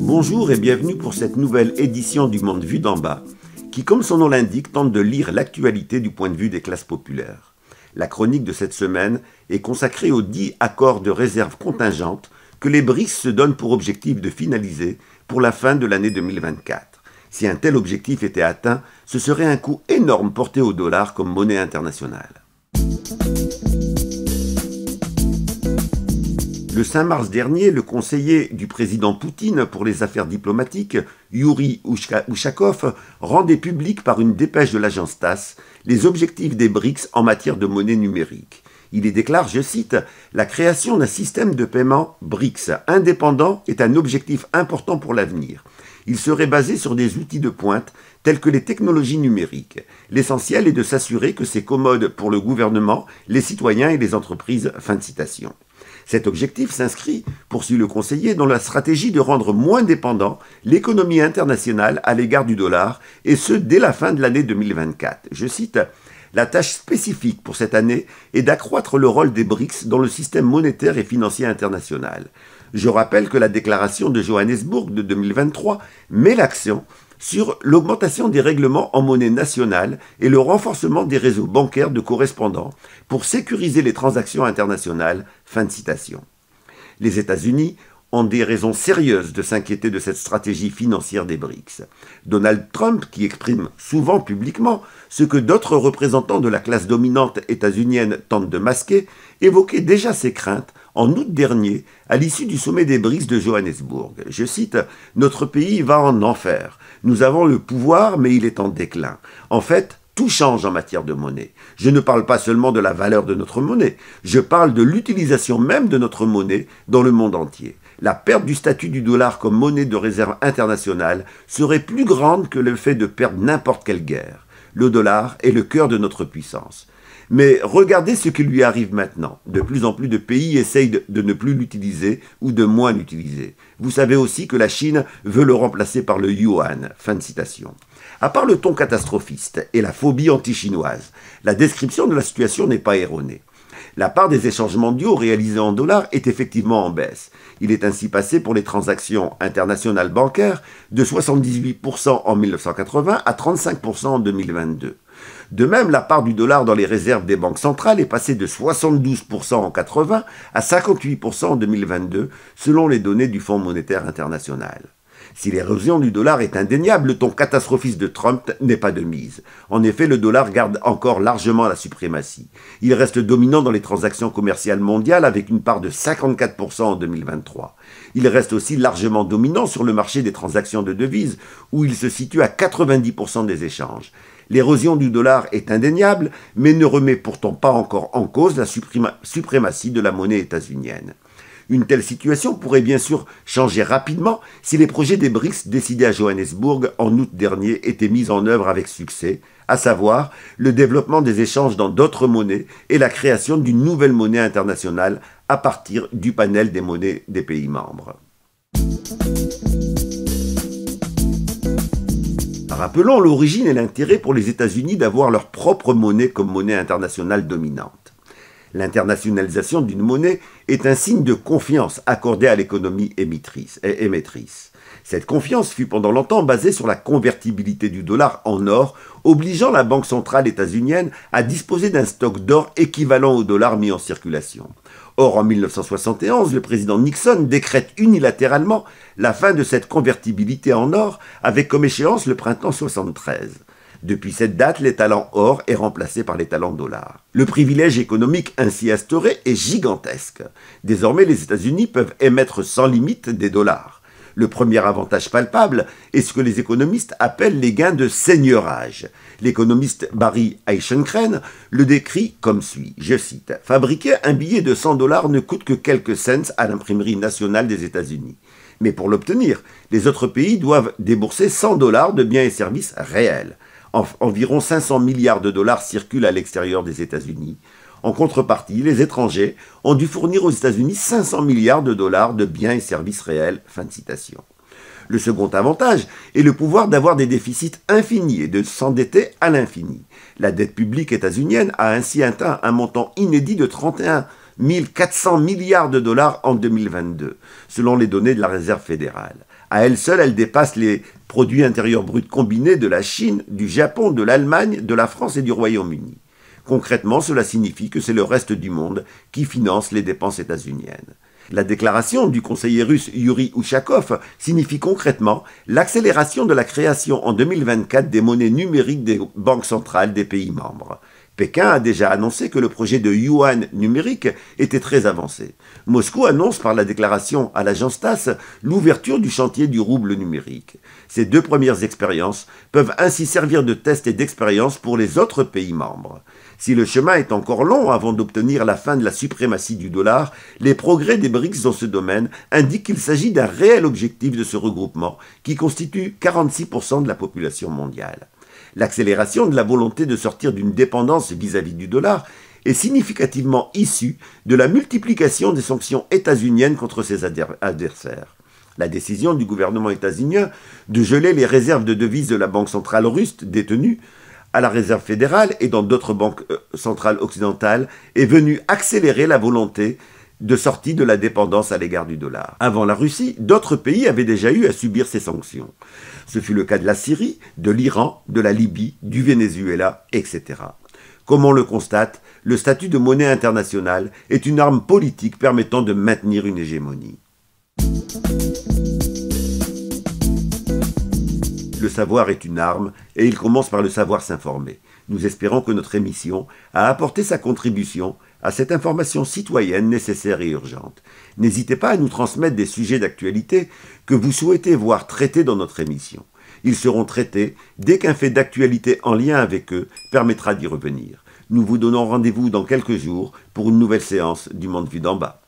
Bonjour et bienvenue pour cette nouvelle édition du Monde Vu d'en bas, qui, comme son nom l'indique, tente de lire l'actualité du point de vue des classes populaires. La chronique de cette semaine est consacrée aux dix accords de réserve contingente que les BRICS se donnent pour objectif de finaliser pour la fin de l'année 2024. Si un tel objectif était atteint, ce serait un coût énorme porté au dollar comme monnaie internationale. Le 5 mars dernier, le conseiller du président Poutine pour les affaires diplomatiques, Yuri Ushakov, rendait public par une dépêche de l'agence TASS les objectifs des BRICS en matière de monnaie numérique. Il y déclare, je cite, La création d'un système de paiement BRICS indépendant est un objectif important pour l'avenir il serait basé sur des outils de pointe tels que les technologies numériques. L'essentiel est de s'assurer que c'est commode pour le gouvernement, les citoyens et les entreprises. Fin de citation. Cet objectif s'inscrit, poursuit le conseiller, dans la stratégie de rendre moins dépendant l'économie internationale à l'égard du dollar, et ce dès la fin de l'année 2024. Je cite la tâche spécifique pour cette année est d'accroître le rôle des BRICS dans le système monétaire et financier international. Je rappelle que la déclaration de Johannesburg de 2023 met l'accent sur l'augmentation des règlements en monnaie nationale et le renforcement des réseaux bancaires de correspondants pour sécuriser les transactions internationales. Fin de citation. Les États-Unis ont des raisons sérieuses de s'inquiéter de cette stratégie financière des BRICS. Donald Trump, qui exprime souvent publiquement ce que d'autres représentants de la classe dominante états-unienne tentent de masquer, évoquait déjà ses craintes en août dernier à l'issue du sommet des BRICS de Johannesburg. Je cite Notre pays va en enfer. Nous avons le pouvoir, mais il est en déclin. En fait, tout change en matière de monnaie. Je ne parle pas seulement de la valeur de notre monnaie, je parle de l'utilisation même de notre monnaie dans le monde entier la perte du statut du dollar comme monnaie de réserve internationale serait plus grande que le fait de perdre n'importe quelle guerre. Le dollar est le cœur de notre puissance. Mais regardez ce qui lui arrive maintenant. De plus en plus de pays essayent de, ne plus l'utiliser ou de moins l'utiliser. Vous savez aussi que la Chine veut le remplacer par le yuan. Fin de citation. À part le ton catastrophiste et la phobie anti-chinoise, la description de la situation n'est pas erronée la part des échanges mondiaux réalisés en dollars est effectivement en baisse. Il est ainsi passé pour les transactions internationales bancaires de 78% en 1980 à 35% en 2022. De même, la part du dollar dans les réserves des banques centrales est passée de 72% en 80 à 58% en 2022, selon les données du Fonds monétaire international. Si l'érosion du dollar est indéniable, le ton catastrophiste de Trump n'est pas de mise. En effet, le dollar garde encore largement la suprématie. Il reste dominant dans les transactions commerciales mondiales avec une part de 54% en 2023. Il reste aussi largement dominant sur le marché des transactions de devises où il se situe à 90% des échanges. L'érosion du dollar est indéniable, mais ne remet pourtant pas encore en cause la suprématie de la monnaie états-unienne. Une telle situation pourrait bien sûr changer rapidement si les projets des BRICS décidés à Johannesburg en août dernier étaient mis en œuvre avec succès, à savoir le développement des échanges dans d'autres monnaies et la création d'une nouvelle monnaie internationale à partir du panel des monnaies des pays membres. Rappelons l'origine et l'intérêt pour les États-Unis d'avoir leur propre monnaie comme monnaie internationale dominante. L'internationalisation d'une monnaie est un signe de confiance accordée à l'économie émettrice. Cette confiance fut pendant longtemps basée sur la convertibilité du dollar en or, obligeant la Banque centrale états-unienne à disposer d'un stock d'or équivalent au dollar mis en circulation. Or, en 1971, le président Nixon décrète unilatéralement la fin de cette convertibilité en or avec comme échéance le printemps 73. Depuis cette date, les talents or est remplacé par les talents dollars. Le privilège économique ainsi instauré est gigantesque. Désormais, les États-Unis peuvent émettre sans limite des dollars. Le premier avantage palpable est ce que les économistes appellent les gains de seigneurage. L'économiste Barry Eichenkren le décrit comme suit, je cite, Fabriquer un billet de 100 dollars ne coûte que quelques cents à l'imprimerie nationale des États-Unis. Mais pour l'obtenir, les autres pays doivent débourser 100 dollars de biens et services réels environ 500 milliards de dollars circulent à l'extérieur des États-Unis. En contrepartie, les étrangers ont dû fournir aux États-Unis 500 milliards de dollars de biens et services réels. Fin de citation. Le second avantage est le pouvoir d'avoir des déficits infinis et de s'endetter à l'infini. La dette publique états-unienne a ainsi atteint un montant inédit de 31 400 milliards de dollars en 2022, selon les données de la Réserve fédérale. À elle seule, elle dépasse les produits intérieurs bruts combinés de la Chine, du Japon, de l'Allemagne, de la France et du Royaume-Uni. Concrètement, cela signifie que c'est le reste du monde qui finance les dépenses états-uniennes. La déclaration du conseiller russe Yuri Ushakov signifie concrètement l'accélération de la création en 2024 des monnaies numériques des banques centrales des pays membres. Pékin a déjà annoncé que le projet de yuan numérique était très avancé. Moscou annonce par la déclaration à l'agence TAS l'ouverture du chantier du rouble numérique. Ces deux premières expériences peuvent ainsi servir de test et d'expérience pour les autres pays membres. Si le chemin est encore long avant d'obtenir la fin de la suprématie du dollar, les progrès des BRICS dans ce domaine indiquent qu'il s'agit d'un réel objectif de ce regroupement, qui constitue 46% de la population mondiale. L'accélération de la volonté de sortir d'une dépendance vis-à-vis du dollar est significativement issue de la multiplication des sanctions états-uniennes contre ses adversaires. La décision du gouvernement états-unien de geler les réserves de devises de la Banque centrale russe détenues à la Réserve fédérale et dans d'autres banques euh, centrales occidentales est venue accélérer la volonté de sortie de la dépendance à l'égard du dollar. Avant la Russie, d'autres pays avaient déjà eu à subir ces sanctions. Ce fut le cas de la Syrie, de l'Iran, de la Libye, du Venezuela, etc. Comme on le constate, le statut de monnaie internationale est une arme politique permettant de maintenir une hégémonie. Le savoir est une arme et il commence par le savoir s'informer. Nous espérons que notre émission a apporté sa contribution à cette information citoyenne nécessaire et urgente. N'hésitez pas à nous transmettre des sujets d'actualité que vous souhaitez voir traités dans notre émission. Ils seront traités dès qu'un fait d'actualité en lien avec eux permettra d'y revenir. Nous vous donnons rendez-vous dans quelques jours pour une nouvelle séance du Monde Vu d'en bas.